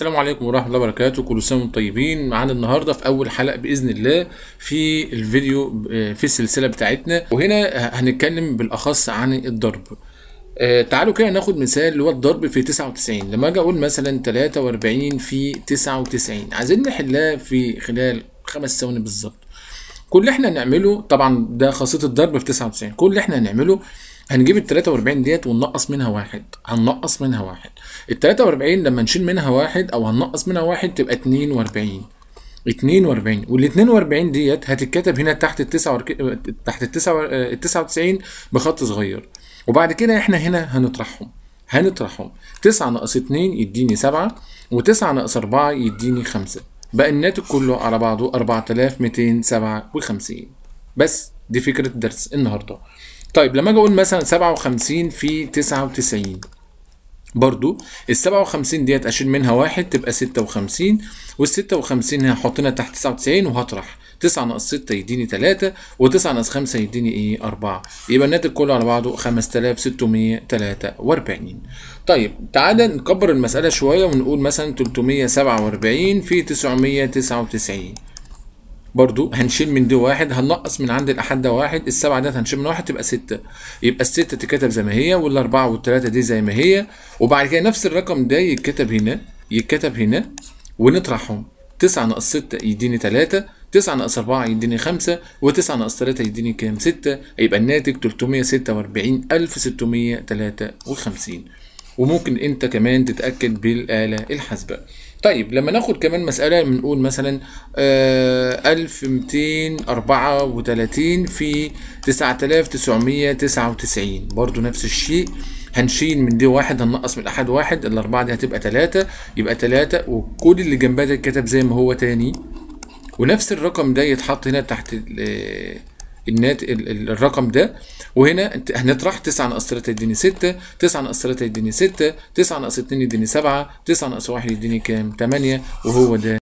السلام عليكم ورحمة الله وبركاته كل سنة وانتم طيبين معانا النهاردة في أول حلقة بإذن الله في الفيديو آه، في السلسلة بتاعتنا وهنا هنتكلم بالأخص عن الضرب آه، تعالوا كده ناخد مثال اللي هو الضرب في 99 لما أجي أقول مثلا 43 في 99 عايزين نحلها في خلال خمس ثواني بالظبط كل اللي احنا هنعمله طبعا ده خاصية الضرب في 99 كل اللي احنا هنعمله هنجيب ال 43 ديت وننقص منها واحد هننقص منها واحد ال 43 لما نشيل منها واحد او هننقص منها واحد تبقى 42 42 وال 42 ديت هتتكتب هنا تحت ال 9 تحت ال 9 ال 99 بخط صغير وبعد كده احنا هنا هنطرحهم هنطرحهم 9 ناقص 2 يديني 7 و9 ناقص 4 يديني 5 بقى الناتج كله على بعضه 4257 بس دي فكرة درس النهارده طيب لما اجي اقول مثلا 57 في 99 برضو ال 57 ديت اشيل منها واحد تبقى 56 وال 56 هحطنا تحت 99 وهطرح 9 ناقص 6 يديني 3 و9 ناقص 5 يديني ايه 4 يبقى الناتج كله على بعضه 5643 طيب تعالى نكبر المسألة شوية ونقول مثلا 347 في 999 برضو هنشيل من دي واحد هننقص من عند الأحد ده واحد السبعة ده هنشيل من واحد تبقى ستة يبقى الستة تتكتب زي ما هي والأربعة والتلاتة دي زي ما هي وبعد كده نفس الرقم ده يتكتب هنا يتكتب هنا ونطرحهم تسعة ناقص ستة يديني تلاتة تسعة ناقص أربعة يديني خمسة وتسعة ناقص تلاتة يديني كام ستة يبقى الناتج تلتمية ستة وأربعين ألف ستمية تلاتة وخمسين وممكن أنت كمان تتأكد بالآلة الحاسبة طيب لما ناخد كمان مسألة بنقول مثلا آه، ألف ميتين أربعة وتلاتين في تسعة آلاف تسعمية تسعة وتسعين برضو نفس الشيء هنشيل من دي واحد هننقص من أحد واحد الأربعة دي هتبقى تلاتة يبقى تلاتة وكل اللي جنبها ده اتكتب زي ما هو تاني ونفس الرقم ده يتحط هنا تحت آه، النات الرقم ده وهنا هنطرح 9 ناقص 3 يديني 6 9 ناقص 3 يديني 6 9 ناقص 2 يديني 7 9 ناقص 1 يديني كام 8 وهو ده